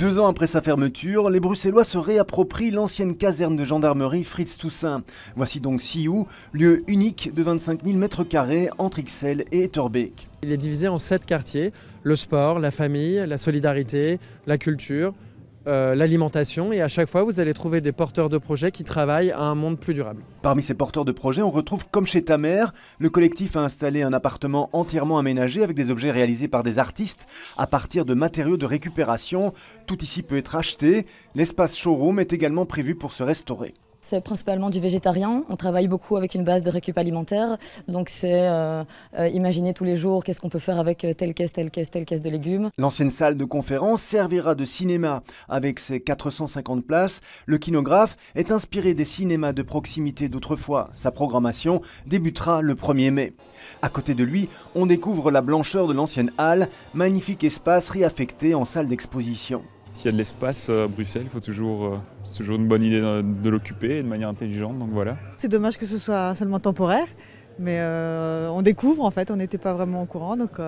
Deux ans après sa fermeture, les Bruxellois se réapproprient l'ancienne caserne de gendarmerie Fritz Toussaint. Voici donc Sioux, lieu unique de 25 000 mètres carrés entre Ixelles et Etterbeek. Il est divisé en sept quartiers le sport, la famille, la solidarité, la culture, euh, l'alimentation et à chaque fois vous allez trouver des porteurs de projets qui travaillent à un monde plus durable. Parmi ces porteurs de projets, on retrouve comme chez ta le collectif a installé un appartement entièrement aménagé avec des objets réalisés par des artistes à partir de matériaux de récupération. Tout ici peut être acheté. L'espace showroom est également prévu pour se restaurer c'est principalement du végétarien. On travaille beaucoup avec une base de récup alimentaire. Donc c'est euh, euh, imaginer tous les jours qu'est-ce qu'on peut faire avec euh, telle caisse, telle caisse, telle caisse de légumes. L'ancienne salle de conférence servira de cinéma avec ses 450 places. Le kinographe est inspiré des cinémas de proximité d'autrefois. Sa programmation débutera le 1er mai. À côté de lui, on découvre la blancheur de l'ancienne halle, magnifique espace réaffecté en salle d'exposition s'il y a de l'espace euh, à Bruxelles, faut toujours, euh, c'est toujours une bonne idée de, l'occuper de manière intelligente. Donc voilà. C'est dommage que ce soit seulement temporaire, mais euh, on découvre en fait, on n'était pas vraiment au courant. Donc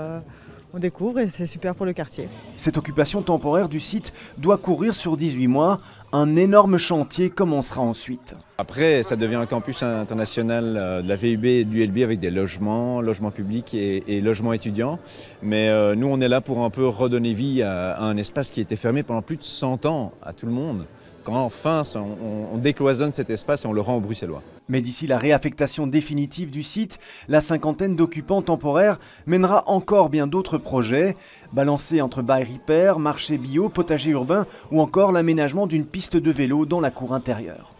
on découvre et c'est super pour le quartier. Cette occupation temporaire du site doit courir sur 18 mois. Un énorme chantier commencera ensuite. Après, ça devient un campus international euh, de la VUB et du LB avec des logements, logements publics et, logements étudiants. Mais euh, nous, on est là pour un peu redonner vie à, à un espace qui était fermé pendant plus de 100 ans à tout le monde. Enfin, on, on, décloisonne cet espace et on le rend aux Bruxellois. Mais d'ici la réaffectation définitive du site, la cinquantaine d'occupants temporaires mènera encore bien d'autres projets, balancés entre bail repair, marché bio, potager urbain ou encore l'aménagement d'une piste de vélo dans la cour intérieure.